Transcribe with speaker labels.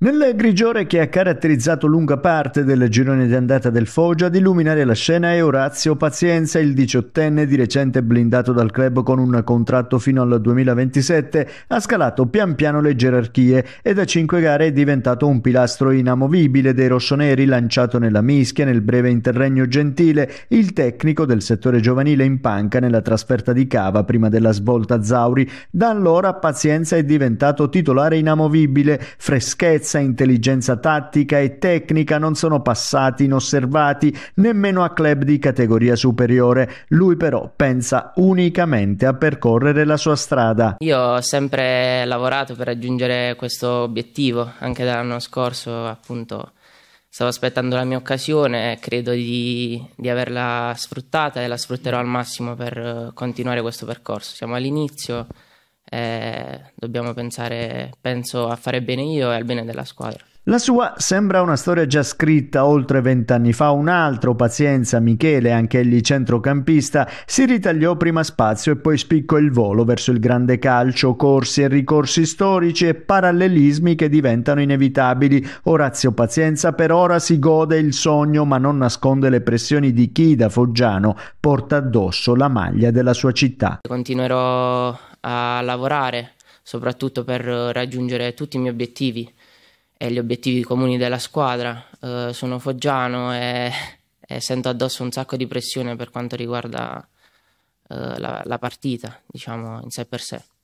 Speaker 1: Nel grigiore che ha caratterizzato lunga parte del girone di andata del Foggia ad illuminare la scena è Orazio Pazienza, il diciottenne di recente blindato dal club con un contratto fino al 2027, ha scalato pian piano le gerarchie e da cinque gare è diventato un pilastro inamovibile dei rossoneri lanciato nella mischia nel breve interregno gentile, il tecnico del settore giovanile in panca nella trasferta di Cava prima della svolta Zauri. Da allora Pazienza è diventato titolare inamovibile, freschezza saggezza, intelligenza tattica e tecnica non sono passati inosservati nemmeno a club di categoria superiore. Lui però pensa unicamente a percorrere la sua strada.
Speaker 2: Io ho sempre lavorato per raggiungere questo obiettivo, anche dall'anno scorso appunto stavo aspettando la mia occasione, credo di, di, averla sfruttata e la sfrutterò al massimo per eh, continuare questo percorso. Siamo all'inizio eh, dobbiamo pensare, penso, a fare bene io e al bene della squadra.
Speaker 1: La sua sembra una storia già scritta oltre vent'anni fa. Un altro, Pazienza Michele, anch'egli centrocampista, si ritagliò prima spazio e poi spiccò il volo verso il grande calcio, corsi e ricorsi storici e parallelismi che diventano inevitabili. Orazio Pazienza per ora si gode il sogno ma non nasconde le pressioni di chi da Foggiano porta addosso la maglia della sua città.
Speaker 2: Continuerò a lavorare soprattutto per raggiungere tutti i miei obiettivi e gli obiettivi comuni della squadra. Uh, sono foggiano e, e, sento addosso un sacco di pressione per quanto riguarda uh, la, la partita, diciamo, in sé per sé.